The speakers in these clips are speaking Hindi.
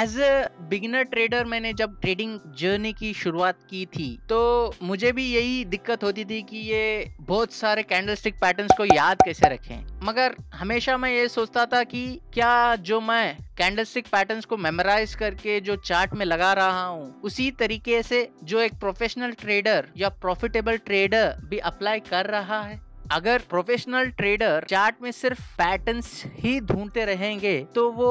एज अ बिगिनर ट्रेडर मैंने जब ट्रेडिंग जर्नी की शुरुआत की थी तो मुझे भी यही दिक्कत होती थी कि ये बहुत सारे कैंडलस्टिक पैटर्न्स को याद कैसे रखें मगर हमेशा मैं ये सोचता था कि क्या जो मैं कैंडलस्टिक पैटर्न्स को मेमोराइज करके जो चार्ट में लगा रहा हूँ उसी तरीके से जो एक प्रोफेशनल ट्रेडर या प्रॉफिटेबल ट्रेडर भी अप्लाई कर रहा है अगर प्रोफेशनल ट्रेडर चार्ट में सिर्फ पैटर्न्स ही ढूंढते रहेंगे तो वो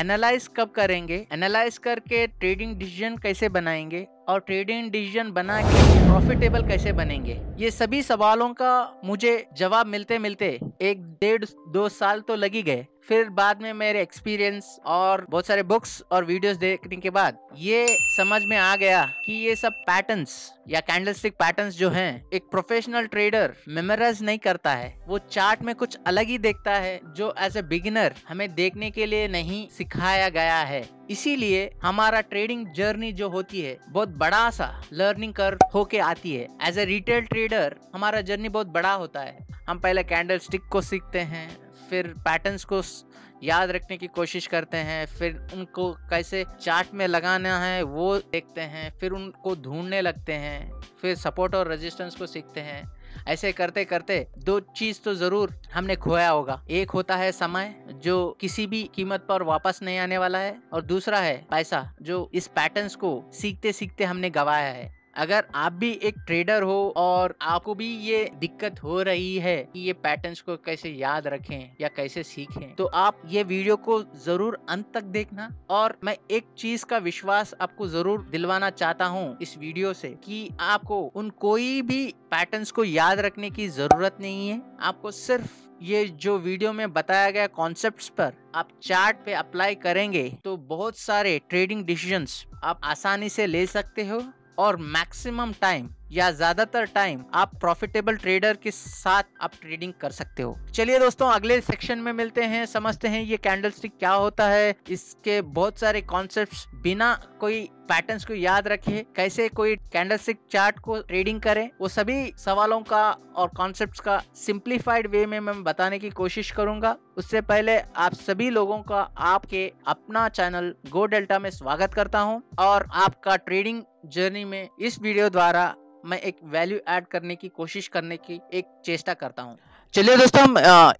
एनालाइज कब करेंगे एनालाइज करके ट्रेडिंग डिसीजन कैसे बनाएंगे और ट्रेडिंग डिसीजन बना के प्रॉफिटेबल कैसे बनेंगे ये सभी सवालों का मुझे जवाब मिलते मिलते एक डेढ़ दो साल तो लगी गए फिर बाद में मेरे एक्सपीरियंस और बहुत सारे बुक्स और वीडियोस देखने के बाद ये समझ में आ गया कि ये सब पैटर्न्स या कैंडलस्टिक पैटर्न्स जो हैं एक प्रोफेशनल ट्रेडर मेमोराइज नहीं करता है वो चार्ट में कुछ अलग ही देखता है जो एज ए बिगिनर हमें देखने के लिए नहीं सिखाया गया है इसीलिए हमारा ट्रेडिंग जर्नी जो होती है बहुत बड़ा सा लर्निंग कर होके आती है एज ए रिटेल ट्रेडर हमारा जर्नी बहुत बड़ा होता है हम पहले कैंडल स्टिक को सीखते हैं फिर पैटर्न्स को याद रखने की कोशिश करते हैं फिर उनको कैसे चार्ट में लगाना है वो देखते हैं फिर उनको ढूंढने लगते हैं फिर सपोर्ट और रेजिस्टेंस को सीखते हैं ऐसे करते करते दो चीज तो जरूर हमने खोया होगा एक होता है समय जो किसी भी कीमत पर वापस नहीं आने वाला है और दूसरा है पैसा जो इस पैटर्न्स को सीखते सीखते हमने गवाया है अगर आप भी एक ट्रेडर हो और आपको भी ये दिक्कत हो रही है कि ये पैटर्न्स को कैसे याद रखें या कैसे सीखें तो आप ये वीडियो को जरूर अंत तक देखना और मैं एक चीज का विश्वास आपको जरूर दिलवाना चाहता हूँ इस वीडियो से कि आपको उन कोई भी पैटर्न्स को याद रखने की जरूरत नहीं है आपको सिर्फ ये जो वीडियो में बताया गया कॉन्सेप्ट पर आप चार्ट पे अप्लाई करेंगे तो बहुत सारे ट्रेडिंग डिसीजंस आप आसानी से ले सकते हो और मैक्सिमम टाइम या ज्यादातर टाइम आप प्रॉफिटेबल ट्रेडर के साथ आप ट्रेडिंग कर सकते हो चलिए दोस्तों अगले सेक्शन में मिलते हैं समझते हैं ये कैंडल स्टिक क्या होता है इसके बहुत सारे कॉन्सेप्ट्स बिना कोई पैटर्न्स को याद रखे कैसे कोई कैंडल स्टिक चार्ट को ट्रेडिंग करें वो सभी सवालों का और कॉन्सेप्ट का सिंप्लीफाइड वे में मैं बताने की कोशिश करूंगा उससे पहले आप सभी लोगों का आपके अपना चैनल गो डेल्टा में स्वागत करता हूँ और आपका ट्रेडिंग जर्नी में इस वीडियो द्वारा मैं एक वैल्यू ऐड करने की कोशिश करने की एक चेष्टा करता हूँ चलिए दोस्तों हम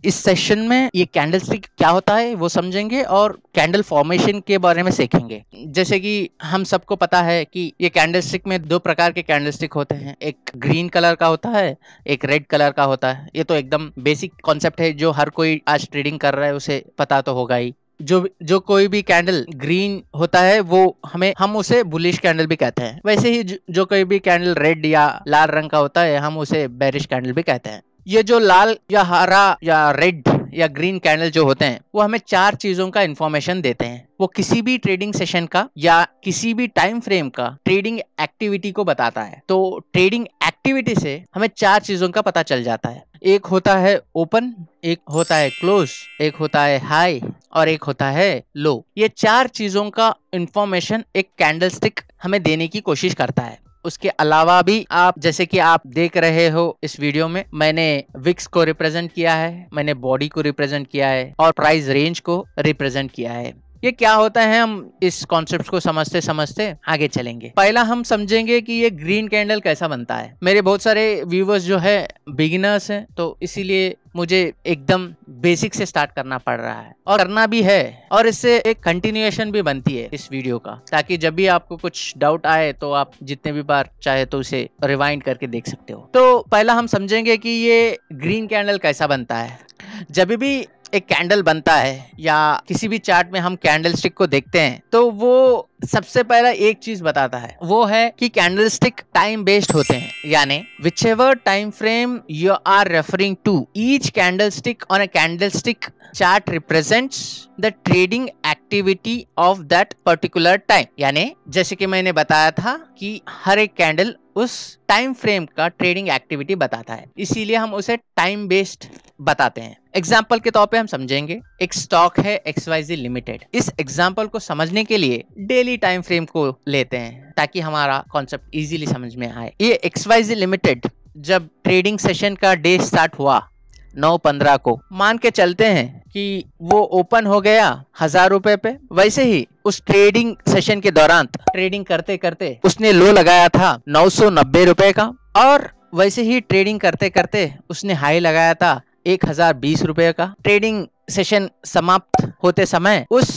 इस सेशन में ये कैंडल स्टिक क्या होता है वो समझेंगे और कैंडल फॉर्मेशन के बारे में सीखेंगे जैसे कि हम सबको पता है कि ये कैंडल स्टिक में दो प्रकार के कैंडल स्टिक होते हैं एक ग्रीन कलर का होता है एक रेड कलर का होता है ये तो एकदम बेसिक कॉन्सेप्ट है जो हर कोई आज ट्रेडिंग कर रहा है उसे पता तो होगा ही जो जो कोई भी कैंडल ग्रीन होता है वो हमें हम उसे बुलिश कैंडल भी कहते हैं वैसे ही जो, जो कोई भी कैंडल रेड या लाल रंग का होता है हम उसे बैरिश कैंडल भी कहते हैं ये जो लाल या हरा या रेड या ग्रीन कैंडल जो होते हैं वो हमें चार चीजों का इन्फॉर्मेशन देते हैं वो किसी भी ट्रेडिंग सेशन का या किसी भी टाइम फ्रेम का ट्रेडिंग एक्टिविटी को बताता है तो ट्रेडिंग एक्टिविटी से हमें चार चीजों का पता चल जाता है एक होता है ओपन एक होता है क्लोज एक होता है हाई और एक होता है लो ये चार चीजों का इंफॉर्मेशन एक कैंडल स्टिक हमें देने की कोशिश करता है उसके अलावा भी आप जैसे कि आप देख रहे हो इस वीडियो में मैंने विक्स को रिप्रेजेंट किया है मैंने बॉडी को रिप्रेजेंट किया है और प्राइस रेंज को रिप्रेजेंट किया है ये क्या होता है हम इस कॉन्सेप्ट को समझते समझते आगे चलेंगे पहला हम समझेंगे कि ये ग्रीन कैंडल कैसा बनता है मेरे बहुत सारे व्यूवर्स जो है बिगिनर्स हैं तो इसीलिए मुझे एकदम बेसिक से स्टार्ट करना पड़ रहा है और करना भी है और इससे एक कंटिन्यूएशन भी बनती है इस वीडियो का ताकि जब भी आपको कुछ डाउट आए तो आप जितने भी बार चाहे तो उसे रिवाइंड करके देख सकते हो तो पहला हम समझेंगे कि ये ग्रीन कैंडल कैसा बनता है जब भी एक कैंडल बनता है या किसी भी चार्ट में हम कैंडल स्टिक को देखते हैं तो वो सबसे पहला एक चीज बताता है वो है कि कैंडल स्टिक टाइम बेस्ड होते हैं यानी whichever time frame you are referring to each candle stick on a candle stick chart represents the trading activity of that particular time यानी जैसे कि मैंने बताया था कि हर एक कैंडल उस टाइम फ्रेम का ट्रेडिंग एक्टिविटी बताता है इसीलिए हम उसे टाइम बेस्ड बताते हैं एग्जाम्पल के तौर पे हम समझेंगे एक स्टॉक है जी लिमिटेड इस एग्जाम्पल को समझने के लिए डेली टाइम फ्रेम को लेते हैं ताकि हमारा कॉन्सेप्ट इजीली समझ में आए ये एक्सवाइजी लिमिटेड जब ट्रेडिंग सेशन का डे स्टार्ट हुआ नौ पंद्रह को मान के चलते हैं कि वो ओपन हो गया हजार रुपए पे वैसे ही उस ट्रेडिंग सेशन के दौरान ट्रेडिंग करते करते उसने लो लगाया था नौ सौ नब्बे का और वैसे ही ट्रेडिंग करते करते उसने हाई लगाया था एक हजार बीस रूपए का ट्रेडिंग सेशन समाप्त होते समय उस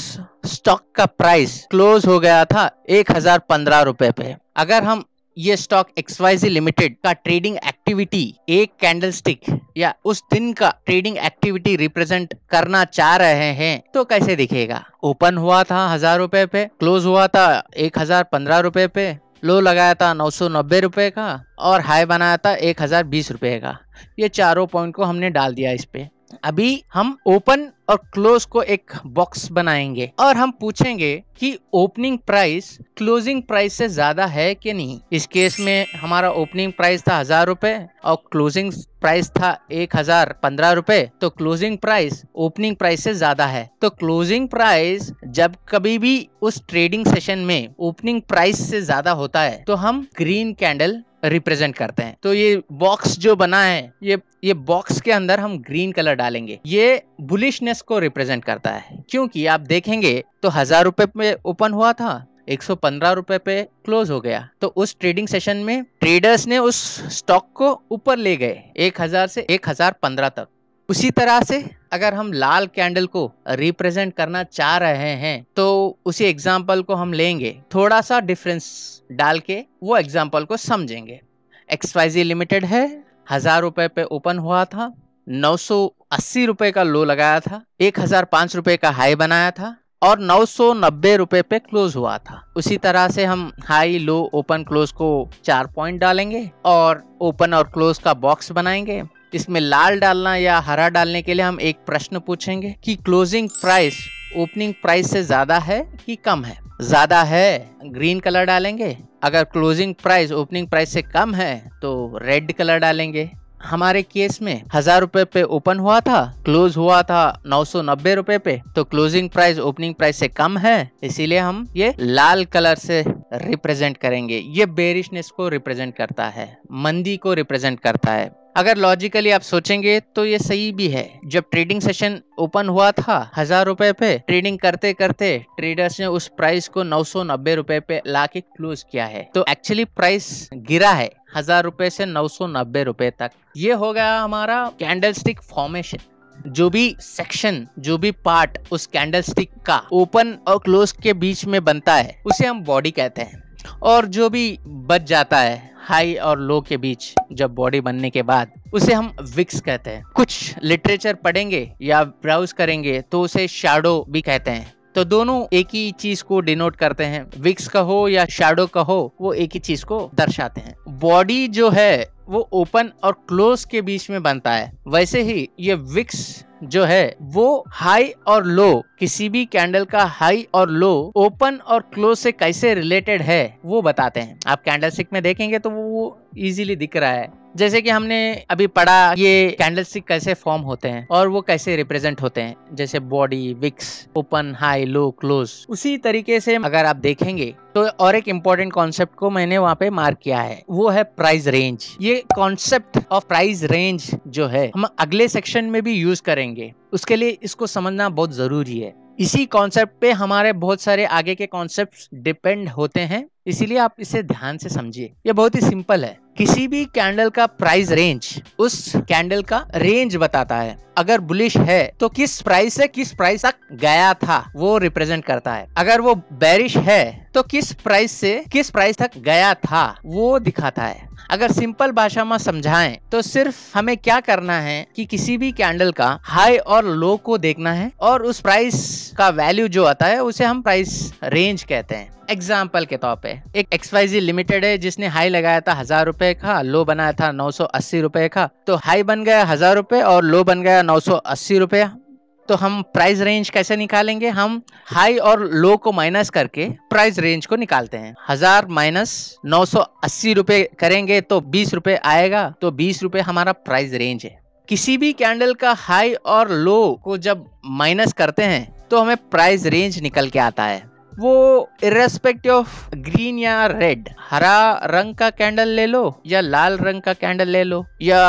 स्टॉक का प्राइस क्लोज हो गया था एक हजार पंद्रह रुपए पे अगर हम ये स्टॉक एक्सवाइजी लिमिटेड का ट्रेडिंग एक्टिविटी एक कैंडलस्टिक या उस दिन का ट्रेडिंग एक्टिविटी रिप्रेजेंट करना चाह रहे हैं तो कैसे दिखेगा ओपन हुआ था हजार रुपए पे क्लोज हुआ था एक हजार पंद्रह रुपए पे लो लगाया था नौ सौ नब्बे रुपए का और हाई बनाया था एक हजार बीस रुपए का ये चारों पॉइंट को हमने डाल दिया इस पे अभी हम ओपन और क्लोज को एक बॉक्स बनाएंगे और हम पूछेंगे कि ओपनिंग प्राइस क्लोजिंग प्राइस से ज्यादा है कि नहीं इस केस में हमारा ओपनिंग प्राइस था हजार रुपए और क्लोजिंग प्राइस था एक हजार पंद्रह रुपए तो क्लोजिंग प्राइस ओपनिंग प्राइस से ज्यादा है तो क्लोजिंग प्राइस जब कभी भी उस ट्रेडिंग सेशन में ओपनिंग प्राइस से ज्यादा होता है तो हम ग्रीन कैंडल रिप्रेजेंट करते हैं तो ये बॉक्स जो बना है ये ये बॉक्स के अंदर हम ग्रीन कलर डालेंगे ये बुलिशनेस को रिप्रेजेंट करता है क्योंकि आप देखेंगे तो हजार रुपए पे ओपन हुआ था एक सौ पंद्रह रुपए पे क्लोज हो गया तो उस ट्रेडिंग सेशन में ट्रेडर्स ने उस स्टॉक को ऊपर ले गए एक हजार से एक हजार पंद्रह तक उसी तरह से अगर हम लाल कैंडल को रिप्रेजेंट करना चाह रहे हैं तो उसी एग्जाम्पल को हम लेंगे थोड़ा सा डिफरेंस डाल के वो एग्जाम्पल को समझेंगे एक्सवाइजी लिमिटेड है हजार रुपए पे ओपन हुआ था नौ सौ अस्सी रुपए का लो लगाया था एक हजार पांच रुपए का हाई बनाया था और नौ सौ नब्बे रुपए पे क्लोज हुआ था उसी तरह से हम हाई लो ओपन क्लोज को चार पॉइंट डालेंगे और ओपन और क्लोज का बॉक्स बनाएंगे इसमें लाल डालना या हरा डालने के लिए हम एक प्रश्न पूछेंगे कि क्लोजिंग प्राइस ओपनिंग प्राइस से ज्यादा है कि कम है ज्यादा है ग्रीन कलर डालेंगे अगर क्लोजिंग प्राइस ओपनिंग प्राइस से कम है तो रेड कलर डालेंगे हमारे केस में हजार रुपए पे ओपन हुआ था क्लोज हुआ था नौ सौ नब्बे रुपए पे तो क्लोजिंग प्राइस ओपनिंग प्राइस से कम है इसीलिए हम ये लाल कलर से रिप्रेजेंट करेंगे ये बेरिशनेस को रिप्रेजेंट करता है मंदी को रिप्रेजेंट करता है अगर लॉजिकली आप सोचेंगे तो ये सही भी है जब ट्रेडिंग सेशन ओपन हुआ था हजार रुपए पे ट्रेडिंग करते करते ट्रेडर्स ने उस प्राइस को नौ सौ नब्बे रुपए पे ला के क्लोज किया है तो एक्चुअली प्राइस गिरा है हजार रुपए से नौ सौ नब्बे रुपए तक ये हो गया हमारा कैंडल स्टिक फॉर्मेशन जो भी सेक्शन जो भी पार्ट उस कैंडल स्टिक का ओपन और क्लोज के बीच में बनता है उसे हम बॉडी कहते हैं और जो भी बच जाता है हाई और लो के बीच जब बॉडी बनने के बाद उसे हम विक्स कहते हैं कुछ लिटरेचर पढ़ेंगे या ब्राउज करेंगे तो उसे शाडो भी कहते हैं तो दोनों एक ही चीज को डिनोट करते हैं विक्स का हो या शेडो का हो वो एक ही चीज को दर्शाते हैं बॉडी जो है वो ओपन और क्लोज के बीच में बनता है वैसे ही ये विक्स जो है वो हाई और लो किसी भी कैंडल का हाई और लो ओपन और क्लोज से कैसे रिलेटेड है वो बताते हैं आप कैंडल स्टिक में देखेंगे तो वो इजीली दिख रहा है जैसे कि हमने अभी पढ़ा ये कैंडलस्टिक कैसे फॉर्म होते हैं और वो कैसे रिप्रेजेंट होते हैं जैसे body wicks open high low close उसी तरीके से अगर आप देखेंगे तो और एक इम्पोर्टेंट कॉन्सेप्ट को मैंने वहाँ पे मार्क किया है वो है प्राइस रेंज ये कॉन्सेप्ट ऑफ प्राइस रेंज जो है हम अगले सेक्शन में भी यूज करेंगे उसके लिए इसको समझना बहुत जरूरी है इसी कॉन्सेप्ट पे हमारे बहुत सारे आगे के कॉन्सेप्ट डिपेंड होते हैं इसीलिए आप इसे ध्यान से समझिए ये बहुत ही सिंपल है किसी भी कैंडल का प्राइस रेंज उस कैंडल का रेंज बताता है अगर बुलिश है तो किस प्राइस से किस प्राइस तक गया था वो रिप्रेजेंट करता है अगर वो बैरिश है तो किस प्राइस से किस प्राइस तक गया था वो दिखाता है अगर सिंपल भाषा में समझाएं तो सिर्फ हमें क्या करना है कि किसी भी कैंडल का हाई और लो को देखना है और उस प्राइस का वैल्यू जो आता है उसे हम प्राइस रेंज कहते हैं एग्जाम्पल के तौर पे एक एक्सवाइजी लिमिटेड है जिसने हाई लगाया था हजार रुपए का लो बनाया था नौ सौ अस्सी रुपए का तो हाई बन गया हजार रुपए और लो बन गया नौ सौ अस्सी रुपए तो हम प्राइस रेंज कैसे निकालेंगे हम हाई और लो को माइनस करके प्राइस रेंज को निकालते हैं हजार माइनस नौ सौ अस्सी रुपए करेंगे तो बीस रुपए आएगा तो बीस रुपए हमारा प्राइस रेंज है किसी भी कैंडल का हाई और लो को जब माइनस करते हैं तो हमें प्राइस रेंज निकल के आता है वो इरेस्पेक्टिव ऑफ ग्रीन या रेड हरा रंग का कैंडल ले लो या लाल रंग का कैंडल ले लो या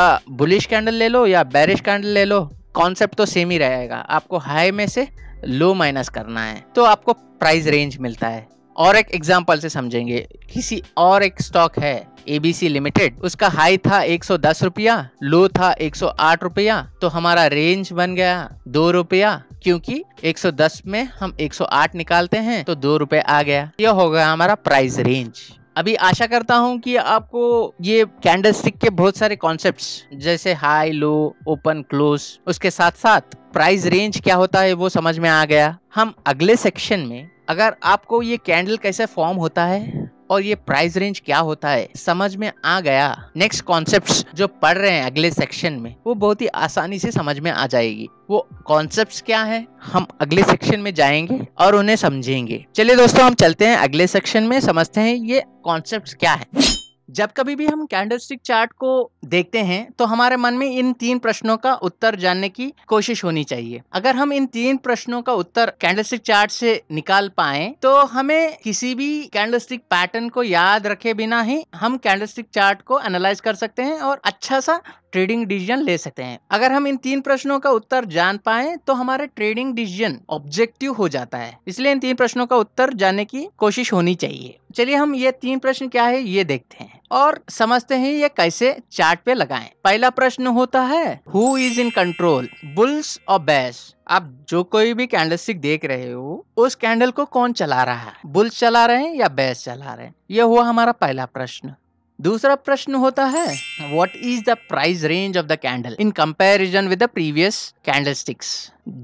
बुलिश कैंडल ले लो या बैरिश कैंडल ले लो कॉन्सेप्ट तो सेम ही रहेगा आपको हाई में से लो माइनस करना है तो आपको प्राइस रेंज मिलता है और एक एग्जाम्पल से समझेंगे किसी और एक स्टॉक है एबीसी लिमिटेड उसका हाई था एक सौ दस रुपया लो था एक सौ आठ रुपया तो हमारा रेंज बन गया दो रुपया क्योंकि 110 में हम 108 निकालते हैं तो दो रुपए आ गया यह हो गया हमारा प्राइस रेंज अभी आशा करता हूँ कि आपको ये कैंडल स्टिक के बहुत सारे कॉन्सेप्ट्स जैसे हाई लो ओपन क्लोज उसके साथ साथ प्राइस रेंज क्या होता है वो समझ में आ गया हम अगले सेक्शन में अगर आपको ये कैंडल कैसे फॉर्म होता है और ये प्राइस रेंज क्या होता है समझ में आ गया नेक्स्ट कॉन्सेप्ट जो पढ़ रहे हैं अगले सेक्शन में वो बहुत ही आसानी से समझ में आ जाएगी वो कॉन्सेप्ट क्या है हम अगले सेक्शन में जाएंगे और उन्हें समझेंगे चलिए दोस्तों हम चलते हैं अगले सेक्शन में समझते हैं ये कॉन्सेप्ट क्या है जब कभी भी हम कैंडलस्टिक चार्ट को देखते हैं तो हमारे मन में इन तीन प्रश्नों का उत्तर जानने की कोशिश होनी चाहिए अगर हम इन तीन प्रश्नों का उत्तर कैंडलस्टिक चार्ट से निकाल पाए तो हमें किसी भी कैंडलस्टिक पैटर्न को याद रखे बिना ही हम कैंडलस्टिक चार्ट को एनालाइज कर सकते हैं और अच्छा सा ट्रेडिंग डिसीजन ले सकते हैं अगर हम इन तीन प्रश्नों का उत्तर जान पाए तो हमारे ट्रेडिंग डिसीजन ऑब्जेक्टिव हो जाता है इसलिए इन तीन प्रश्नों का उत्तर जानने की कोशिश होनी चाहिए चलिए हम ये तीन प्रश्न क्या है ये देखते हैं और समझते हैं ये कैसे चार्ट पे लगाएं। पहला प्रश्न होता है who is in control bulls और बैस आप जो कोई भी कैंडल स्टिक देख रहे हो उस कैंडल को कौन चला रहा है बुल्स चला रहे हैं या बैस चला रहे हैं ये हुआ हमारा पहला प्रश्न दूसरा प्रश्न होता है what is the price range of the candle in comparison with the previous candle sticks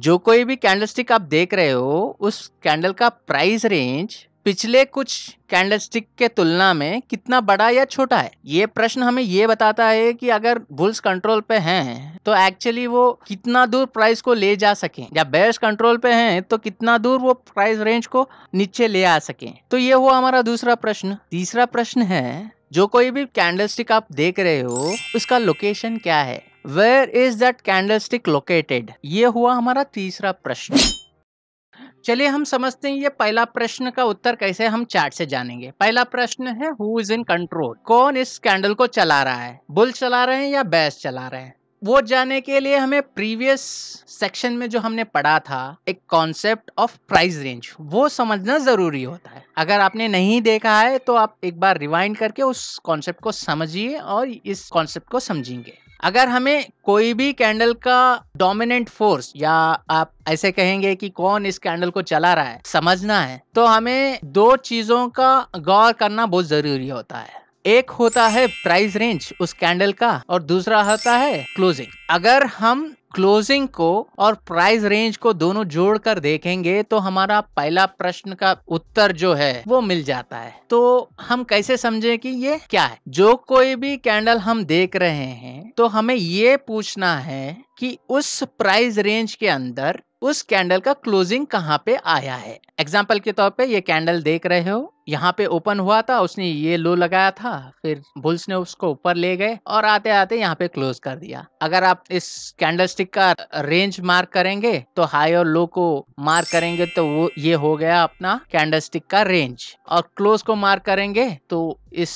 जो कोई भी कैंडल स्टिक आप देख रहे हो उस कैंडल का प्राइस रेंज पिछले कुछ कैंडलस्टिक के तुलना में कितना बड़ा या छोटा है ये प्रश्न हमें ये बताता है कि अगर बुल्स कंट्रोल पे हैं तो एक्चुअली वो कितना दूर प्राइस को ले जा सके या बेयर्स कंट्रोल पे हैं तो कितना दूर वो प्राइस रेंज को नीचे ले आ सके तो ये हुआ हमारा दूसरा प्रश्न तीसरा प्रश्न है जो कोई भी कैंडलस्टिक आप देख रहे हो उसका लोकेशन क्या है where is that candlestick located ये हुआ हमारा तीसरा प्रश्न चलिए हम समझते हैं ये पहला प्रश्न का उत्तर कैसे हम चार्ट से जानेंगे पहला प्रश्न है हु इज इन कंट्रोल कौन इस कैंडल को चला रहा है बुल चला रहे हैं या बैस चला रहे हैं वो जाने के लिए हमें प्रीवियस सेक्शन में जो हमने पढ़ा था एक कॉन्सेप्ट ऑफ प्राइस रेंज वो समझना ज़रूरी होता है अगर आपने नहीं देखा है तो आप एक बार रिवाइंड करके उस कॉन्सेप्ट को समझिए और इस कॉन्सेप्ट को समझेंगे अगर हमें कोई भी कैंडल का डोमिनेंट फोर्स या आप ऐसे कहेंगे कि कौन इस कैंडल को चला रहा है समझना है तो हमें दो चीज़ों का गौर करना बहुत ज़रूरी होता है एक होता है प्राइस रेंज उस कैंडल का और दूसरा होता है क्लोजिंग अगर हम क्लोजिंग को और प्राइस रेंज को दोनों जोड़ कर देखेंगे तो हमारा पहला प्रश्न का उत्तर जो है वो मिल जाता है तो हम कैसे समझे कि ये क्या है जो कोई भी कैंडल हम देख रहे हैं तो हमें ये पूछना है कि उस प्राइस रेंज के अंदर उस कैंडल का क्लोजिंग कहाँ पे आया है एग्जाम्पल के तौर पे ये कैंडल देख रहे हो यहाँ पे ओपन हुआ था उसने ये लो लगाया था फिर बुल्स ने उसको ऊपर ले गए और आते आते यहाँ पे क्लोज कर दिया अगर आप इस कैंडल का रेंज मार्क करेंगे तो हाई और लो को मार्क करेंगे तो वो ये हो गया अपना कैंडल का रेंज और क्लोज को मार्क करेंगे तो इस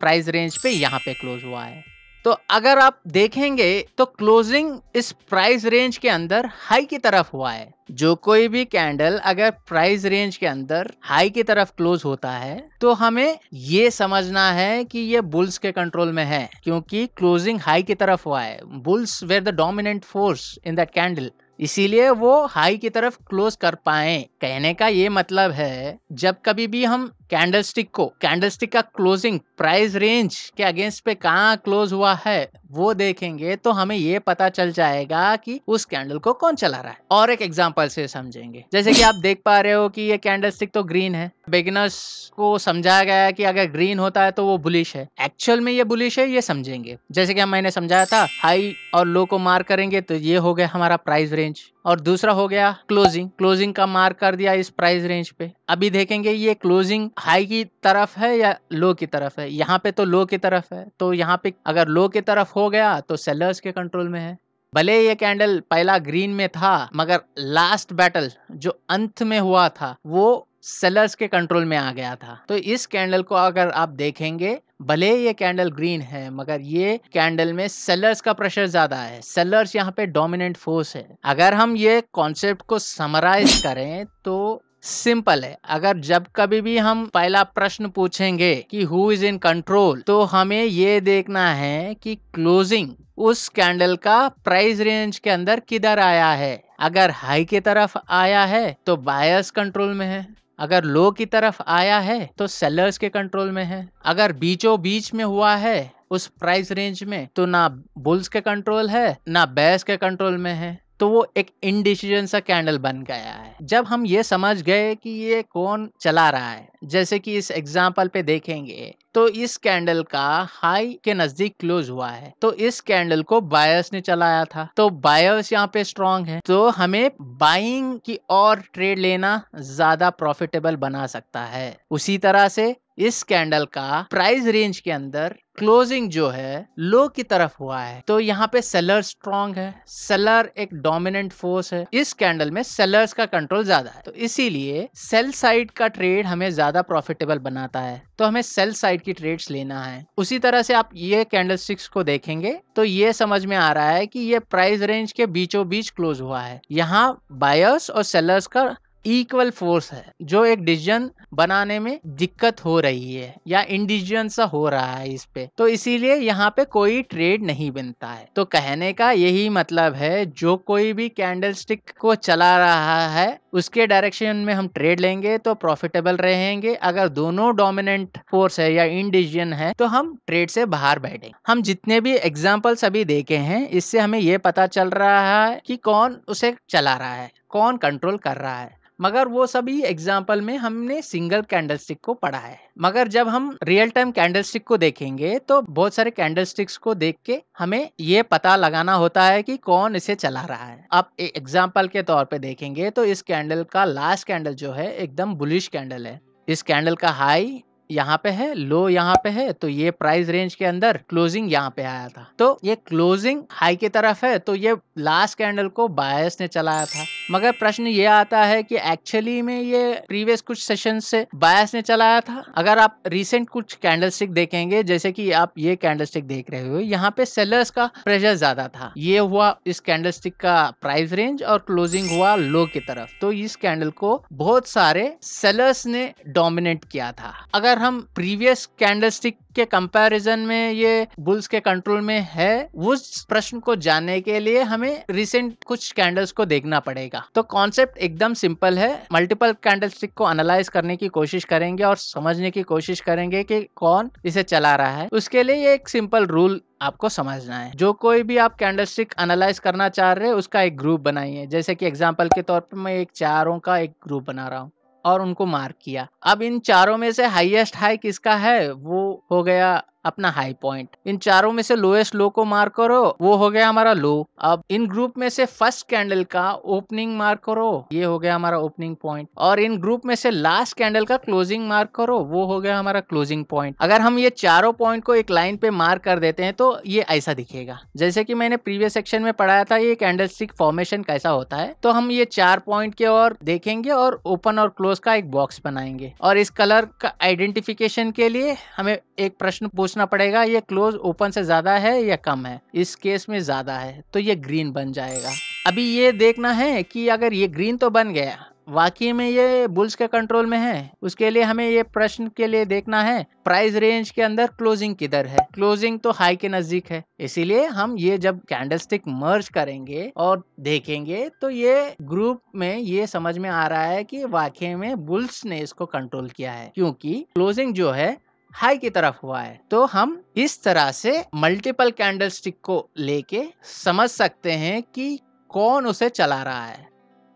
प्राइस रेंज पे यहाँ पे क्लोज हुआ है तो अगर आप देखेंगे तो क्लोजिंग इस प्राइस रेंज के अंदर हाई की तरफ हुआ है जो कोई भी कैंडल अगर प्राइस रेंज के अंदर हाई की तरफ क्लोज होता है तो हमें ये समझना है कि ये बुल्स के कंट्रोल में है क्योंकि क्लोजिंग हाई की तरफ हुआ है bulls were the dominant force in that candle इसीलिए वो हाई की तरफ क्लोज कर पाए कहने का ये मतलब है जब कभी भी हम कैंडलस्टिक को कैंडलस्टिक का क्लोजिंग प्राइस रेंज के अगेंस्ट पे कहाँ क्लोज हुआ है वो देखेंगे तो हमें ये पता चल जाएगा कि उस कैंडल को कौन चला रहा है और एक एग्जांपल से समझेंगे जैसे कि आप देख पा रहे हो कि ये कैंडलस्टिक तो ग्रीन है बिगनर्स को समझाया गया कि अगर ग्रीन होता है तो वो बुलिश है एक्चुअल में ये बुलिश है ये समझेंगे जैसे कि मैंने समझाया था हाई और लो को मार करेंगे तो ये हो गया हमारा प्राइस रेंज और दूसरा हो गया क्लोजिंग क्लोजिंग का मार्क कर दिया इस प्राइस रेंज पे अभी देखेंगे ये क्लोजिंग हाई की तरफ है या लो की तरफ है यहाँ पे तो लो की तरफ है तो यहाँ पे अगर लो की तरफ हो गया तो सेलर्स के कंट्रोल में है भले ये कैंडल पहला ग्रीन में था मगर लास्ट बैटल जो अंत में हुआ था वो सेलर्स के कंट्रोल में आ गया था तो इस कैंडल को अगर आप देखेंगे भले ये कैंडल ग्रीन है मगर ये कैंडल में सेलर्स का प्रेशर ज्यादा है सेलर्स यहाँ पे डोमिनेंट फोर्स है अगर हम ये कॉन्सेप्ट को समराइज करें तो सिंपल है अगर जब कभी भी हम पहला प्रश्न पूछेंगे कि हु इज इन कंट्रोल तो हमें ये देखना है कि क्लोजिंग उस कैंडल का प्राइस रेंज के अंदर किधर आया है अगर हाई की तरफ आया है तो बायर्स कंट्रोल में है अगर लो की तरफ आया है तो सेलर्स के कंट्रोल में है अगर बीचों बीच में हुआ है उस प्राइस रेंज में तो ना बुल्स के कंट्रोल है ना बैस के कंट्रोल में है तो वो एक इनडिसीजन सा कैंडल बन गया है जब हम ये समझ गए कि ये कौन चला रहा है जैसे कि इस एग्जाम्पल पे देखेंगे तो इस कैंडल का हाई के नजदीक क्लोज हुआ है तो इस कैंडल को बायर्स ने चलाया था तो बायर्स यहाँ पे स्ट्रांग है तो हमें बाइंग की और ट्रेड लेना ज्यादा प्रॉफिटेबल बना सकता है उसी तरह से इस कैंडल का प्राइस रेंज के अंदर क्लोजिंग जो है लो की तरफ हुआ है तो यहाँ पे सेलर स्ट्रॉन्ग है सेलर एक डोमिनेंट फोर्स है इस कैंडल में सेलर्स का कंट्रोल ज्यादा है तो इसीलिए सेल साइड का ट्रेड हमें ज्यादा प्रॉफिटेबल बनाता है तो हमें सेल साइड की ट्रेड्स लेना है उसी तरह से आप ये कैंडल स्टिक्स को देखेंगे तो ये समझ में आ रहा है कि ये प्राइस रेंज के बीचों बीच क्लोज हुआ है यहाँ बायर्स और सेलर्स का इक्वल फोर्स है जो एक डिसीजन बनाने में दिक्कत हो रही है या इंडिजन सा हो रहा है इस पे तो इसीलिए यहाँ पे कोई ट्रेड नहीं बनता है तो कहने का यही मतलब है जो कोई भी कैंडलस्टिक को चला रहा है उसके डायरेक्शन में हम ट्रेड लेंगे तो प्रॉफिटेबल रहेंगे अगर दोनों डोमिनेंट फोर्स है या इंडिजन है तो हम ट्रेड से बाहर बैठेंगे हम जितने भी एग्जाम्पल अभी देखे हैं इससे हमें ये पता चल रहा है कि कौन उसे चला रहा है कौन कंट्रोल कर रहा है मगर वो सभी एग्जाम्पल में हमने सिंगल कैंडलस्टिक को पढ़ा है मगर जब हम रियल टाइम कैंडलस्टिक को देखेंगे तो बहुत सारे कैंडलस्टिक्स को देख के हमें ये पता लगाना होता है कि कौन इसे चला रहा है आप एग्जाम्पल के तौर पे देखेंगे तो इस कैंडल का लास्ट कैंडल जो है एकदम बुलिश कैंडल है इस कैंडल का हाई यहाँ पे है लो यहाँ पे है तो ये प्राइस रेंज के अंदर क्लोजिंग यहाँ पे आया था तो ये क्लोजिंग हाई की तरफ है तो ये लास्ट कैंडल को बायस ने चलाया था मगर प्रश्न ये आता है कि एक्चुअली में ये प्रीवियस कुछ सेशन से बायस ने चलाया था अगर आप रिसेंट कुछ कैंडल देखेंगे जैसे कि आप ये कैंडल देख रहे हो यहाँ पे सेलर्स का प्रेशर ज्यादा था ये हुआ इस कैंडल का प्राइस रेंज और क्लोजिंग हुआ लो की तरफ तो इस कैंडल को बहुत सारे सेलर्स ने डोमिनेट किया था अगर हम प्रीवियस कैंडलस्टिक के कंपैरिजन में ये बुल्स के कंट्रोल में है उस प्रश्न को जानने के लिए हमें रिसेंट कुछ कैंडल्स को देखना पड़ेगा तो कॉन्सेप्ट एकदम सिंपल है मल्टीपल कैंडलस्टिक को एनालाइज करने की कोशिश करेंगे और समझने की कोशिश करेंगे कि कौन इसे चला रहा है उसके लिए ये एक सिंपल रूल आपको समझना है जो कोई भी आप कैंडलस्टिक एनालाइज करना चाह रहे हैं उसका एक ग्रुप बनाइए जैसे कि एग्जाम्पल के तौर पर मैं एक चारों का एक ग्रुप बना रहा हूँ और उनको मार्क किया अब इन चारों में से हाईएस्ट हाई किसका है वो हो गया अपना हाई पॉइंट इन चारों में से लोएस्ट लो को मार्क करो वो हो गया हमारा लो अब इन ग्रुप में से फर्स्ट कैंडल का ओपनिंग मार्क करो ये हो गया हमारा ओपनिंग पॉइंट और इन ग्रुप में से लास्ट कैंडल का क्लोजिंग मार्क करो वो हो गया हमारा क्लोजिंग पॉइंट अगर हम ये चारों पॉइंट को एक लाइन पे मार्क कर देते हैं तो ये ऐसा दिखेगा जैसे की मैंने प्रीवियस सेक्शन में पढ़ाया था ये कैंडल स्टिक फॉर्मेशन कैसा होता है तो हम ये चार पॉइंट के और देखेंगे और ओपन और क्लोज का एक बॉक्स बनाएंगे और इस कलर का आइडेंटिफिकेशन के लिए हमें एक प्रश्न पूछ सोचना पड़ेगा ये क्लोज ओपन से ज़्यादा है या कम है इस केस में ज़्यादा है तो ये ग्रीन बन जाएगा अभी ये देखना है कि अगर ये ग्रीन तो बन गया वाकई में ये बुल्स के कंट्रोल में है उसके लिए हमें ये प्रश्न के लिए देखना है प्राइस रेंज के अंदर क्लोजिंग किधर है क्लोजिंग तो हाई के नजदीक है इसीलिए हम ये जब कैंडलस्टिक मर्ज करेंगे और देखेंगे तो ये ग्रुप में ये समझ में आ रहा है कि वाकई में बुल्स ने इसको कंट्रोल किया है क्योंकि क्लोजिंग जो है हाईके たら ફવાય તો હમ ઇસ તરહ સે મલ્ટીપલ કેન્ડલસ્ટિક કો લેકે સમજ સકતે હે કી કોન ઉસે ચલા રહા હૈ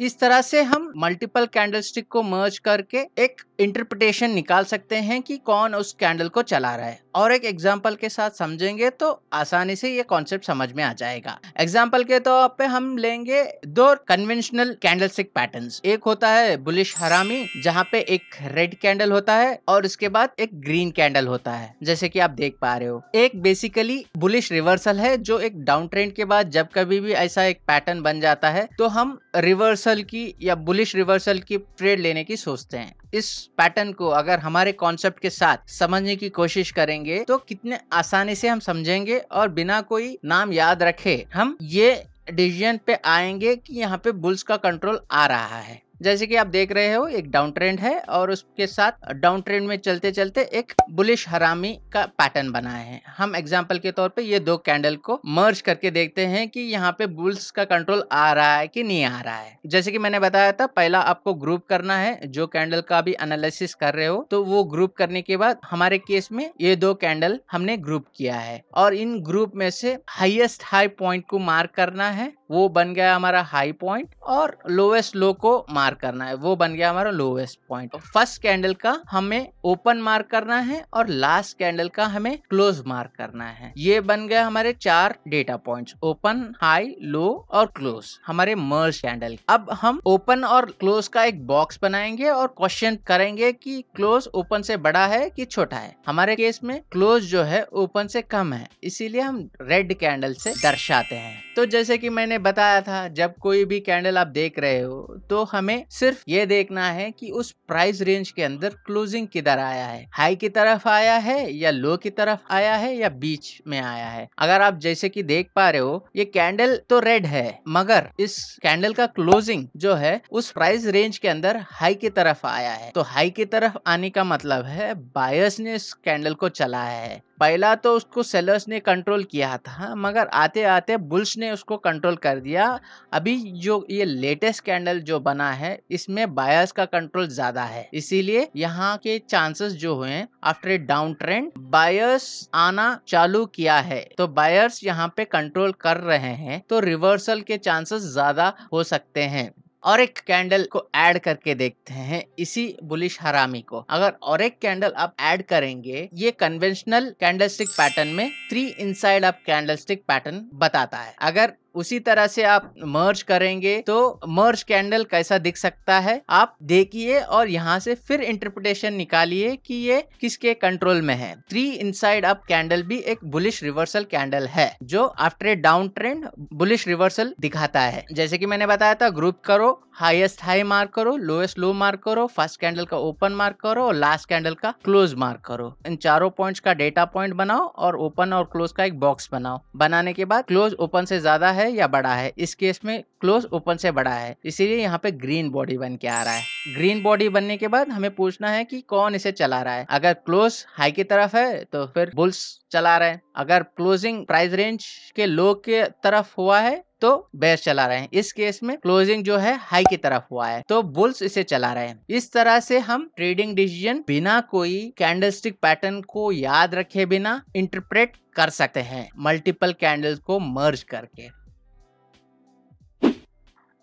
इस तरह से हम मल्टीपल कैंडलस्टिक को मर्ज करके एक इंटरप्रिटेशन निकाल सकते हैं कि कौन उस कैंडल को चला रहा है और एक एग्जाम्पल के साथ समझेंगे तो आसानी से ये कॉन्सेप्ट समझ में आ जाएगा एग्जाम्पल के तौर तो पे हम लेंगे दो कन्वेंशनल कैंडलस्टिक पैटर्न्स एक होता है बुलिश हरामी जहाँ पे एक रेड कैंडल होता है और उसके बाद एक ग्रीन कैंडल होता है जैसे की आप देख पा रहे हो एक बेसिकली बुलिश रिवर्सल है जो एक डाउन ट्रेंड के बाद जब कभी भी ऐसा एक पैटर्न बन जाता है तो हम रिवर्स रिवर्सल की या बुलिश रिवर्सल की ट्रेड लेने की सोचते हैं इस पैटर्न को अगर हमारे कॉन्सेप्ट के साथ समझने की कोशिश करेंगे तो कितने आसानी से हम समझेंगे और बिना कोई नाम याद रखे हम ये डिसीजन पे आएंगे कि यहाँ पे बुल्स का कंट्रोल आ रहा है जैसे कि आप देख रहे हो एक डाउन ट्रेंड है और उसके साथ डाउन ट्रेंड में चलते चलते एक बुलिश हरामी का पैटर्न बनाए हैं हम एग्जाम्पल के तौर पे ये दो कैंडल को मर्ज करके देखते हैं कि यहाँ पे बुल्स का कंट्रोल आ रहा है कि नहीं आ रहा है जैसे कि मैंने बताया था पहला आपको ग्रुप करना है जो कैंडल का भी एनालिसिस कर रहे हो तो वो ग्रुप करने के बाद हमारे केस में ये दो कैंडल हमने ग्रुप किया है और इन ग्रुप में से हाइएस्ट हाई पॉइंट को मार्क करना है वो बन गया हमारा हाई पॉइंट और लोवेस्ट लो को मार्क करना है वो बन गया हमारा लोवेस्ट पॉइंट फर्स्ट कैंडल का हमें ओपन मार्क करना है और लास्ट कैंडल का हमें क्लोज मार्क करना है ये बन गया हमारे चार data point open high low और क्लोज हमारे मर्ज कैंडल अब हम ओपन और क्लोज का एक बॉक्स बनाएंगे और क्वेश्चन करेंगे कि क्लोज ओपन से बड़ा है कि छोटा है हमारे केस में क्लोज जो है ओपन से कम है इसीलिए हम रेड कैंडल से दर्शाते हैं तो जैसे कि मैंने बताया था जब कोई भी कैंडल आप देख रहे हो तो हमें सिर्फ ये देखना है कि उस प्राइस रेंज के अंदर क्लोजिंग किधर आया है हाई की तरफ आया है या लो की तरफ आया है या बीच में आया है अगर आप जैसे कि देख पा रहे हो ये कैंडल तो रेड है मगर इस कैंडल का क्लोजिंग जो है उस प्राइस रेंज के अंदर हाई की तरफ आया है तो हाई की तरफ आने का मतलब है बायर्स ने इस कैंडल को चलाया है पहला तो उसको सेलर्स ने कंट्रोल किया था हाँ, मगर आते आते बुल्स ने उसको कंट्रोल कर दिया अभी जो ये लेटेस्ट कैंडल जो बना है इसमें बायर्स का कंट्रोल ज्यादा है इसीलिए यहाँ के चांसेस जो हुए after a down trend buyers आना चालू किया है तो बायर्स यहाँ पे कंट्रोल कर रहे हैं तो रिवर्सल के चांसेस ज्यादा हो सकते हैं और एक कैंडल को ऐड करके देखते हैं इसी बुलिश हरामी को अगर और एक कैंडल आप ऐड करेंगे ये कन्वेंशनल कैंडलस्टिक पैटर्न में three inside up candlestick pattern बताता है अगर उसी तरह से आप मर्ज करेंगे तो मर्ज कैंडल कैसा दिख सकता है आप देखिए और यहाँ से फिर इंटरप्रिटेशन निकालिए कि ये किसके कंट्रोल में है थ्री इनसाइड अप कैंडल भी एक बुलिश रिवर्सल कैंडल है जो after a down trend bullish reversal दिखाता है जैसे कि मैंने बताया था ग्रुप करो हाईएस्ट हाई मार्क करो लोएस्ट लो मार्क करो फर्स्ट कैंडल का ओपन मार्क करो और लास्ट कैंडल का क्लोज मार्क करो इन चारों पॉइंट्स का डेटा पॉइंट बनाओ और ओपन और क्लोज का एक बॉक्स बनाओ बनाने के बाद क्लोज ओपन से ज्यादा है है या बड़ा है इस केस में क्लोज ओपन से बड़ा है इसीलिए यहाँ पे ग्रीन बॉडी बन के आ रहा है ग्रीन बॉडी बनने के बाद हमें पूछना है कि कौन इसे चला रहा है अगर क्लोज हाई की तरफ है तो फिर बुल्स चला रहे हैं अगर क्लोजिंग प्राइस रेंज के लो के तरफ हुआ है तो बेस चला रहे हैं इस केस में क्लोजिंग जो है हाई की तरफ हुआ है तो बुल्स इसे चला रहे हैं इस तरह से हम ट्रेडिंग डिसीजन बिना कोई कैंडलस्टिक पैटर्न को याद रखे बिना इंटरप्रेट कर सकते हैं मल्टीपल कैंडल्स को मर्ज करके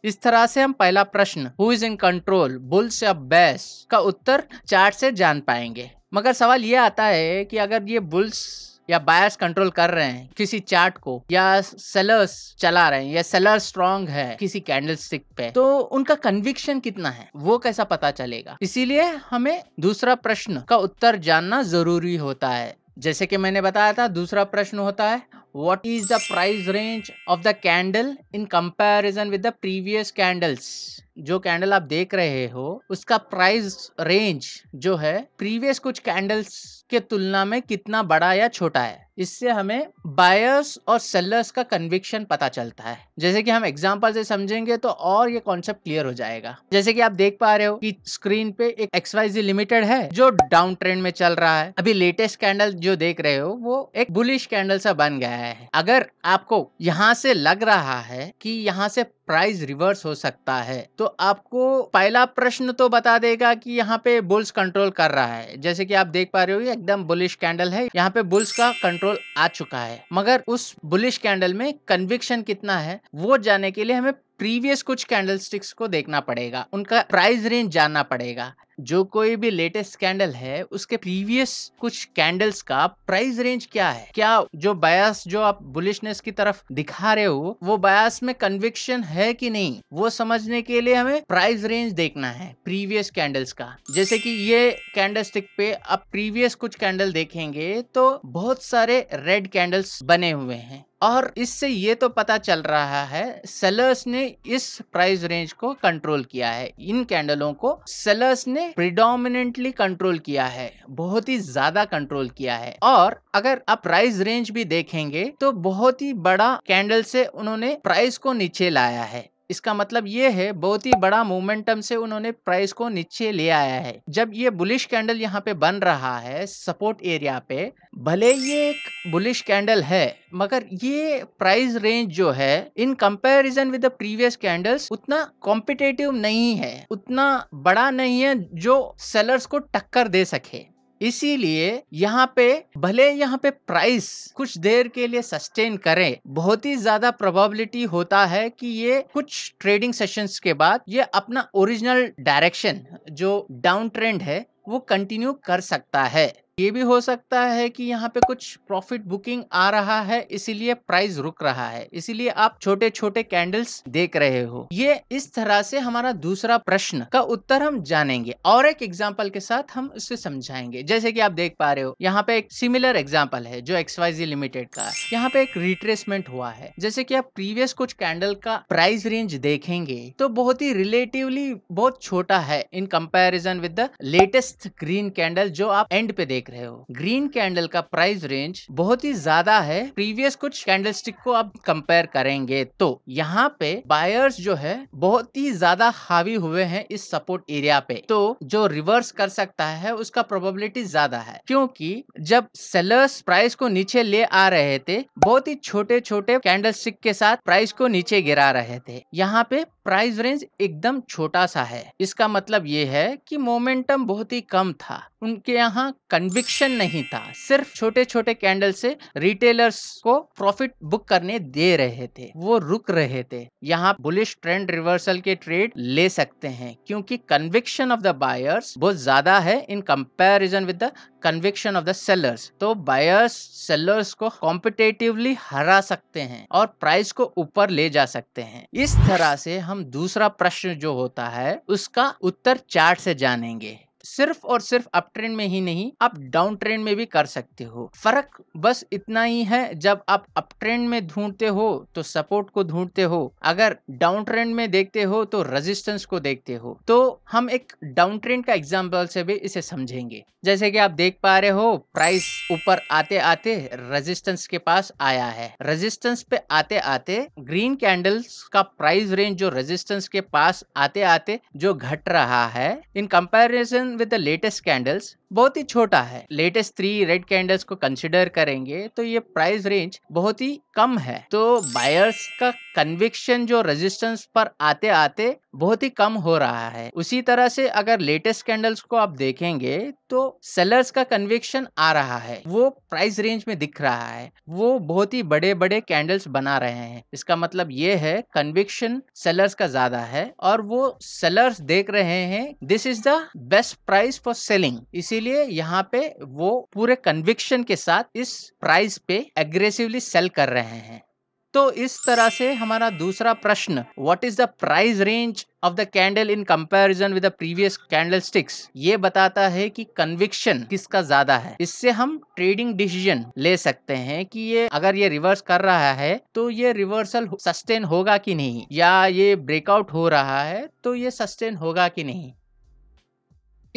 इस तरह से हम पहला प्रश्न who is in control bulls या बैस का उत्तर चार्ट से जान पाएंगे मगर सवाल ये आता है कि अगर ये बुल्स या बायस कंट्रोल कर रहे हैं किसी चार्ट को या सेलर्स चला रहे हैं या सेलर स्ट्रांग है किसी कैंडल स्टिक पे तो उनका कन्विक्शन कितना है वो कैसा पता चलेगा इसीलिए हमें दूसरा प्रश्न का उत्तर जानना जरूरी होता है जैसे कि मैंने बताया था दूसरा प्रश्न होता है what is the price range of the candle in comparison with the previous candles जो कैंडल आप देख रहे हो उसका प्राइस रेंज जो है प्रीवियस कुछ कैंडल्स के तुलना में कितना बड़ा या छोटा है इससे हमें बायर्स और सेलर्स का कन्विक्शन पता चलता है जैसे कि हम एग्जांपल से समझेंगे तो और ये कॉन्सेप्ट क्लियर हो जाएगा जैसे कि आप देख पा रहे हो कि स्क्रीन पे एक एक्सवाइजी लिमिटेड है जो डाउन ट्रेंड में चल रहा है अभी लेटेस्ट कैंडल जो देख रहे हो वो एक बुलिश कैंडल सा बन गया है है अगर आपको यहाँ से लग रहा है कि यहाँ से प्राइस रिवर्स हो सकता है तो आपको पहला प्रश्न तो बता देगा कि यहाँ पे बुल्स कंट्रोल कर रहा है जैसे कि आप देख पा रहे हो एकदम बुलिश कैंडल है यहाँ पे बुल्स का कंट्रोल आ चुका है मगर उस बुलिश कैंडल में कन्विक्शन कितना है वो जाने के लिए हमें प्रीवियस कुछ कैंडलस्टिक्स को देखना पड़ेगा उनका प्राइस रेंज जानना पड़ेगा जो कोई भी लेटेस्ट कैंडल है उसके प्रीवियस कुछ कैंडल्स का प्राइस रेंज क्या है क्या जो बायस जो आप बुलिशनेस की तरफ दिखा रहे हो वो बायस में कन्विक्शन है कि नहीं वो समझने के लिए हमें प्राइस रेंज देखना है प्रीवियस कैंडल्स का जैसे कि ये कैंडल स्टिक पे आप प्रीवियस कुछ कैंडल देखेंगे तो बहुत सारे रेड कैंडल्स बने हुए हैं और इससे ये तो पता चल रहा है सेलर्स ने इस प्राइस रेंज को कंट्रोल किया है इन कैंडलों को सेलर्स ने प्रिडोमिनेंटली कंट्रोल किया है बहुत ही ज्यादा कंट्रोल किया है और अगर आप प्राइस रेंज भी देखेंगे तो बहुत ही बड़ा कैंडल से उन्होंने प्राइस को नीचे लाया है इसका मतलब ये है बहुत ही बड़ा मोमेंटम से उन्होंने प्राइस को नीचे ले आया है जब ये बुलिश कैंडल यहाँ पे बन रहा है सपोर्ट एरिया पे भले ये एक बुलिश कैंडल है मगर ये प्राइस रेंज जो है in comparison with the previous candles उतना कॉम्पिटेटिव नहीं है उतना बड़ा नहीं है जो सेलर्स को टक्कर दे सके इसीलिए यहाँ पे भले यहाँ पे प्राइस कुछ देर के लिए सस्टेन करें बहुत ही ज्यादा प्रोबेबिलिटी होता है कि ये कुछ ट्रेडिंग सेशंस के बाद ये अपना ओरिजिनल डायरेक्शन जो डाउन ट्रेंड है वो कंटिन्यू कर सकता है ये भी हो सकता है कि यहाँ पे कुछ प्रॉफिट बुकिंग आ रहा है इसीलिए प्राइस रुक रहा है इसीलिए आप छोटे छोटे कैंडल्स देख रहे हो ये इस तरह से हमारा दूसरा प्रश्न का उत्तर हम जानेंगे और एक एग्जाम्पल के साथ हम इसे समझाएंगे जैसे की आप देख पा रहे हो यहाँ पे एक सिमिलर एग्जाम्पल है जो एक्सवाइजी लिमिटेड का यहाँ पे एक रिट्रेसमेंट हुआ है जैसे की आप प्रीवियस कुछ कैंडल का प्राइस रेंज देखेंगे तो बहुत ही रिलेटिवली बहुत छोटा है in comparison with the latest green candle जो आप एंड पे देख रहे हो ग्रीन कैंडल का प्राइस रेंज बहुत ही ज्यादा है प्रीवियस कुछ कैंडल को आप कंपेयर करेंगे तो यहाँ पे बायर्स जो है बहुत ही ज्यादा हावी हुए हैं इस सपोर्ट एरिया पे तो जो रिवर्स कर सकता है उसका प्रोबेबिलिटी ज्यादा है क्योंकि जब सेलर्स प्राइस को नीचे ले आ रहे थे बहुत ही छोटे छोटे कैंडल के साथ प्राइस को नीचे गिरा रहे थे यहाँ पे प्राइस रेंज एकदम छोटा सा है इसका मतलब ये है कि मोमेंटम बहुत ही कम था उनके यहाँ कन्विक्शन नहीं था सिर्फ छोटे छोटे कैंडल से रिटेलर्स को प्रॉफिट बुक करने दे रहे थे वो रुक रहे थे यहाँ बुलिश ट्रेंड रिवर्सल के ट्रेड ले सकते हैं क्योंकि कन्विक्शन ऑफ द बायर्स बहुत ज्यादा है in comparison with the conviction of the sellers तो बायर्स सेलर्स को कॉम्पिटेटिवली हरा सकते हैं और प्राइस को ऊपर ले जा सकते हैं इस तरह से हम दूसरा प्रश्न जो होता है उसका उत्तर चार्ट से जानेंगे सिर्फ और सिर्फ अप ट्रेंड में ही नहीं आप डाउन ट्रेंड में भी कर सकते हो फर्क बस इतना ही है जब आप अप ट्रेंड में ढूंढते हो तो सपोर्ट को ढूंढते हो अगर डाउन ट्रेंड में देखते हो तो रेजिस्टेंस को देखते हो तो हम एक डाउन ट्रेंड का एग्जाम्पल से भी इसे समझेंगे जैसे कि आप देख पा रहे हो प्राइस ऊपर आते आते रेजिस्टेंस के पास आया है रेजिस्टेंस पे आते आते ग्रीन कैंडल्स का प्राइस रेंज जो रेजिस्टेंस के पास आते आते जो घट रहा है in comparison with the latest candles बहुत ही छोटा है लेटेस्ट थ्री रेड कैंडल्स को कंसिडर करेंगे तो ये प्राइस रेंज बहुत ही कम है तो बायर्स का कन्विक्शन जो रेजिस्टेंस पर आते आते बहुत ही कम हो रहा है उसी तरह से अगर लेटेस्ट कैंडल्स को आप देखेंगे तो सेलर्स का कन्विक्शन आ रहा है वो प्राइस रेंज में दिख रहा है वो बहुत ही बड़े बड़े कैंडल्स बना रहे हैं इसका मतलब ये है कन्विक्शन सेलर्स का ज्यादा है और वो सेलर्स देख रहे हैं this is the best price for selling इसीलिए यहाँ पे वो पूरे कन्विक्शन के साथ इस प्राइस पे एग्रेसिवली सेल कर रहे हैं तो इस तरह से हमारा दूसरा प्रश्न what is the price range of the candle in comparison with the previous candle candlesticks ये बताता है कि कन्विक्शन किसका ज्यादा है इससे हम ट्रेडिंग डिसीजन ले सकते हैं कि ये अगर ये रिवर्स कर रहा है तो ये रिवर्सल सस्टेन होगा कि नहीं या ये ब्रेकआउट हो रहा है तो ये सस्टेन होगा कि नहीं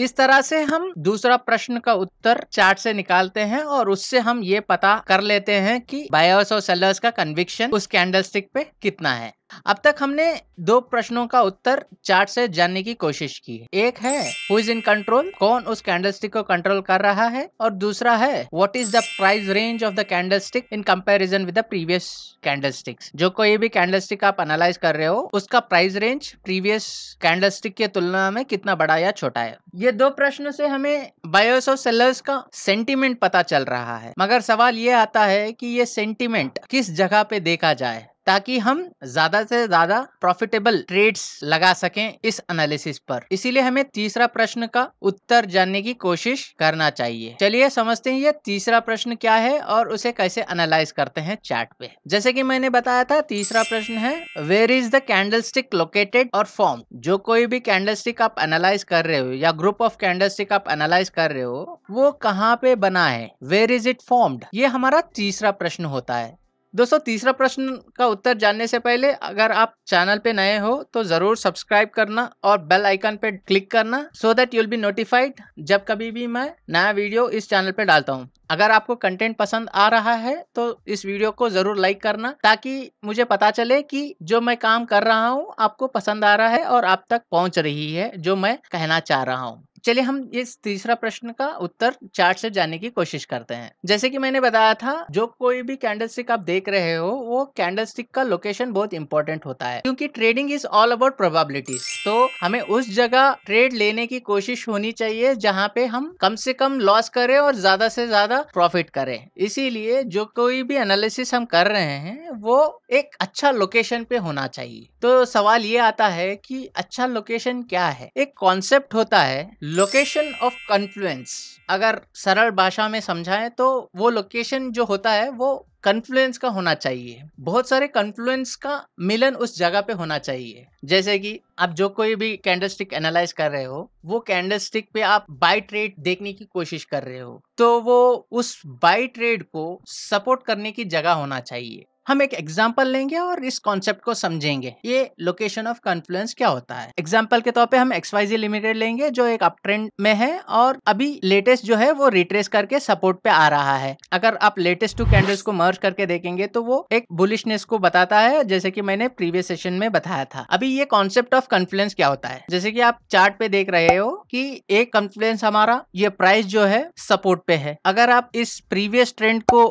इस तरह से हम दूसरा प्रश्न का उत्तर चार्ट से निकालते हैं और उससे हम ये पता कर लेते हैं कि बायर्स और सेलर्स का कन्विक्शन उस कैंडल पे कितना है अब तक हमने दो प्रश्नों का उत्तर चार्ट से जानने की कोशिश की है एक है हु इज इन कंट्रोल कौन उस कैंडलस्टिक को कंट्रोल कर रहा है और दूसरा है what is the price range of the candlestick in comparison with the previous candlesticks जो कोई भी कैंडलस्टिक आप एनालाइज कर रहे हो उसका प्राइस रेंज प्रीवियस कैंडल की तुलना में कितना बड़ा या छोटा है ये दो प्रश्न से हमें बायोस और सेलर्स का सेंटिमेंट पता चल रहा है मगर सवाल ये आता है की ये सेंटिमेंट किस जगह पे देखा जाए ताकि हम ज्यादा से ज्यादा प्रॉफिटेबल ट्रेड्स लगा सकें इस एनालिसिस पर इसीलिए हमें तीसरा प्रश्न का उत्तर जानने की कोशिश करना चाहिए चलिए समझते हैं ये तीसरा प्रश्न क्या है और उसे कैसे एनालाइज करते हैं चार्ट पे जैसे कि मैंने बताया था तीसरा प्रश्न है where is the candlestick located और फॉर्म जो कोई भी कैंडल स्टिक आप एनालाइज कर रहे हो या ग्रुप ऑफ कैंडल स्टिक आप एनालाइज कर रहे हो वो कहाँ पे बना है वेर इज इट फॉर्म्ड ये हमारा तीसरा प्रश्न होता है दोस्तों तीसरा प्रश्न का उत्तर जानने से पहले अगर आप चैनल पे नए हो तो ज़रूर सब्सक्राइब करना और बेल आइकन पे क्लिक करना so that you'll be notified जब कभी भी मैं नया वीडियो इस चैनल पे डालता हूँ अगर आपको कंटेंट पसंद आ रहा है तो इस वीडियो को ज़रूर लाइक करना ताकि मुझे पता चले कि जो मैं काम कर रहा हूँ आपको पसंद आ रहा है और आप तक पहुँच रही है जो मैं कहना चाह रहा हूँ चलिए हम इस तीसरा प्रश्न का उत्तर चार्ट से जानने की कोशिश करते हैं जैसे कि मैंने बताया था जो कोई भी कैंडल स्टिक आप देख रहे हो वो कैंडल स्टिक का लोकेशन बहुत इंपॉर्टेंट होता है क्योंकि trading is all about probabilities तो हमें उस जगह ट्रेड लेने की कोशिश होनी चाहिए जहाँ पे हम कम से कम लॉस करें और ज्यादा से ज्यादा प्रॉफिट करें इसीलिए जो कोई भी एनालिसिस हम कर रहे हैं वो एक अच्छा लोकेशन पे होना चाहिए तो सवाल ये आता है कि अच्छा लोकेशन क्या है एक कॉन्सेप्ट होता है लोकेशन ऑफ कन्फ्लुएंस अगर सरल भाषा में समझाएं तो वो लोकेशन जो होता है वो कन्फ्लुएंस का होना चाहिए बहुत सारे कन्फ्लुएंस का मिलन उस जगह पे होना चाहिए जैसे कि आप जो कोई भी कैंडल स्टिक एनालाइज कर रहे हो वो कैंडल स्टिक पे आप बाई ट्रेड देखने की कोशिश कर रहे हो तो वो उस बाय ट्रेड को सपोर्ट करने की जगह होना चाहिए हम एक एग्जाम्पल लेंगे और इस कॉन्सेप्ट को समझेंगे ये लोकेशन ऑफ कन्फ्लुएंस क्या होता है एग्जाम्पल के तौर पे हम एक्सवाइजी लिमिटेड लेंगे जो एक अप ट्रेंड में है और अभी लेटेस्ट जो है वो रिट्रेस करके सपोर्ट पे आ रहा है अगर आप लेटेस्ट टू कैंडल्स को मर्ज करके देखेंगे तो वो एक बुलिशनेस को बताता है जैसे की मैंने प्रीवियस सेशन में बताया था अभी ये कॉन्सेप्ट ऑफ कन्फ्लुएंस क्या होता है जैसे की आप चार्ट पे देख रहे हो कि एक कॉन्फिडेंस हमारा ये प्राइस जो है सपोर्ट पे है अगर आप इस प्रीवियस ट्रेंड को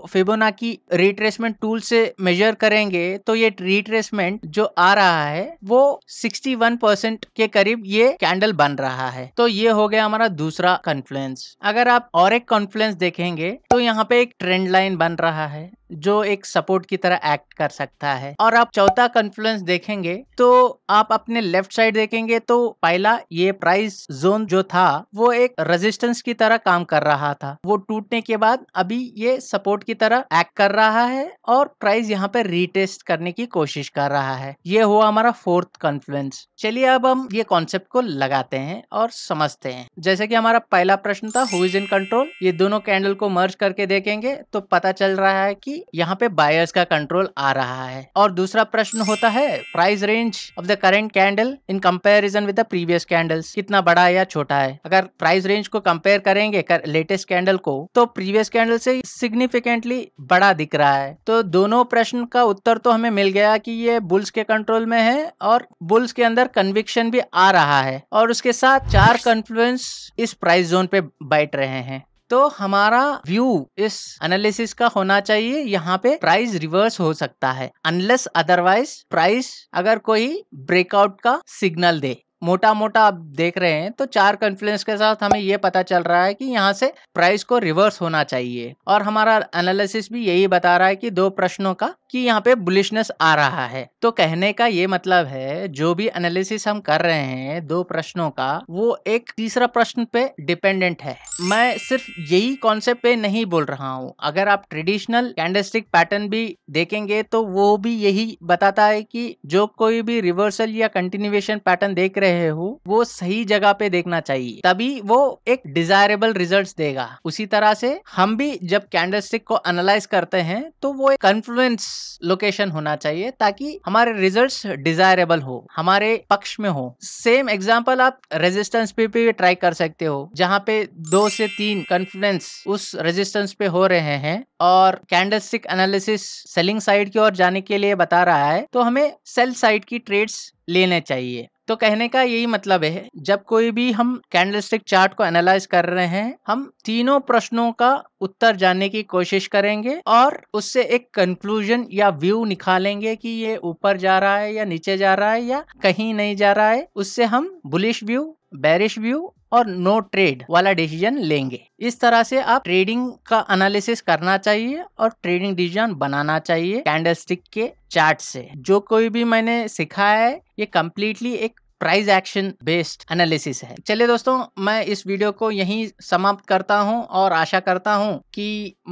की रिट्रेसमेंट टूल से मेजर करेंगे तो ये रिट्रेसमेंट जो आ रहा है वो 61 परसेंट के करीब ये कैंडल बन रहा है तो ये हो गया हमारा दूसरा कन्फ्लुएंस अगर आप और एक कॉन्फ्लुएंस देखेंगे तो यहाँ पे एक ट्रेंड लाइन बन रहा है जो एक सपोर्ट की तरह एक्ट कर सकता है और आप चौथा कन्फ्लुएंस देखेंगे तो आप अपने लेफ्ट साइड देखेंगे तो पहला ये प्राइस जोन जो था वो एक रेजिस्टेंस की तरह काम कर रहा था वो टूटने के बाद अभी ये सपोर्ट की तरह एक्ट कर रहा है और प्राइस यहाँ पे रिटेस्ट करने की कोशिश कर रहा है ये हुआ हमारा फोर्थ कन्फ्लुएंस चलिए अब हम ये कॉन्सेप्ट को लगाते हैं और समझते हैं जैसे कि हमारा पहला प्रश्न था हु इज इन कंट्रोल ये दोनों कैंडल को मर्ज करके देखेंगे तो पता चल रहा है कि यहाँ पे बायर्स का कंट्रोल आ रहा है और दूसरा प्रश्न होता है price range of the current candle in comparison with the previous candles कितना बड़ा है या छोटा है अगर प्राइस रेंज को कंपेयर करेंगे कर, लेटेस्ट कैंडल को तो प्रीवियस कैंडल से सिग्निफिकेंटली बड़ा दिख रहा है तो दोनों प्रश्न का उत्तर तो हमें मिल गया कि ये बुल्स के कंट्रोल में है और बुल्स के अंदर कन्विक्शन भी आ रहा है और उसके साथ चार कंफ्लुएंस इस प्राइस जोन पे बैठ रहे हैं तो हमारा व्यू इस एनालिसिस का होना चाहिए यहाँ पे प्राइस रिवर्स हो सकता है अनलेस अदरवाइज प्राइस अगर कोई ब्रेकआउट का सिग्नल दे मोटा मोटा आप देख रहे हैं तो चार कन्फ्लुएंस के साथ हमें ये पता चल रहा है कि यहाँ से प्राइस को रिवर्स होना चाहिए और हमारा एनालिसिस भी यही बता रहा है कि दो प्रश्नों का कि यहाँ पे बुलिशनेस आ रहा है तो कहने का ये मतलब है जो भी एनालिसिस हम कर रहे हैं दो प्रश्नों का वो एक तीसरा प्रश्न पे डिपेंडेंट है मैं सिर्फ यही कॉन्सेप्ट पे नहीं बोल रहा हूँ अगर आप ट्रेडिशनल कैंडलस्टिक पैटर्न भी देखेंगे तो वो भी यही बताता है कि जो कोई भी रिवर्सल या कंटिन्यूएशन पैटर्न देख रहे रहे हो वो सही जगह पे देखना चाहिए तभी वो एक डिजायरेबल रिजल्ट देगा उसी तरह से हम भी जब कैंडल स्टिक को एनालाइज करते हैं तो वो एक कन्फ्लुएंस लोकेशन होना चाहिए ताकि हमारे रिजल्ट डिजायरेबल हो हमारे पक्ष में हो सेम एग्जाम्पल आप रेजिस्टेंस पे भी ट्राई कर सकते हो जहाँ पे दो से तीन कन्फ्लुएंस उस रेजिस्टेंस पे हो रहे हैं और candlestick analysis selling side की ओर जाने के लिए बता रहा है तो हमें सेल साइड की ट्रेड्स लेने चाहिए तो कहने का यही मतलब है जब कोई भी हम कैंडलस्टिक चार्ट को एनालाइज कर रहे हैं हम तीनों प्रश्नों का उत्तर जानने की कोशिश करेंगे और उससे एक कंक्लूजन या व्यू निकालेंगे कि ये ऊपर जा रहा है या नीचे जा रहा है या कहीं नहीं जा रहा है उससे हम बुलिश व्यू बैरिश व्यू और नो ट्रेड वाला डिसीजन लेंगे इस तरह से आप ट्रेडिंग का एनालिसिस करना चाहिए और ट्रेडिंग डिसीजन बनाना चाहिए कैंडलस्टिक के चार्ट से जो कोई भी मैंने सिखा है ये कम्प्लीटली एक प्राइस एक्शन बेस्ड एनालिसिस है चलिए दोस्तों मैं इस वीडियो को यहीं समाप्त करता हूं और आशा करता हूं कि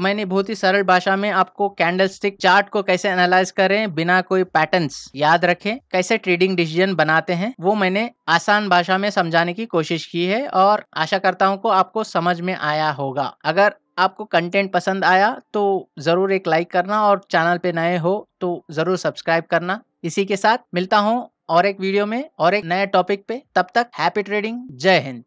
मैंने बहुत ही सरल भाषा में आपको कैंडलस्टिक चार्ट को कैसे एनालाइज करें बिना कोई पैटर्न्स याद रखें कैसे ट्रेडिंग डिसीजन बनाते हैं वो मैंने आसान भाषा में समझाने की कोशिश की है और आशा करता हूँ को आपको समझ में आया होगा अगर आपको कंटेंट पसंद आया तो ज़रूर एक लाइक करना और चैनल पे नए हो तो ज़रूर सब्सक्राइब करना इसी के साथ मिलता हूँ और एक वीडियो में और एक नए टॉपिक पे तब तक हैप्पी ट्रेडिंग जय हिंद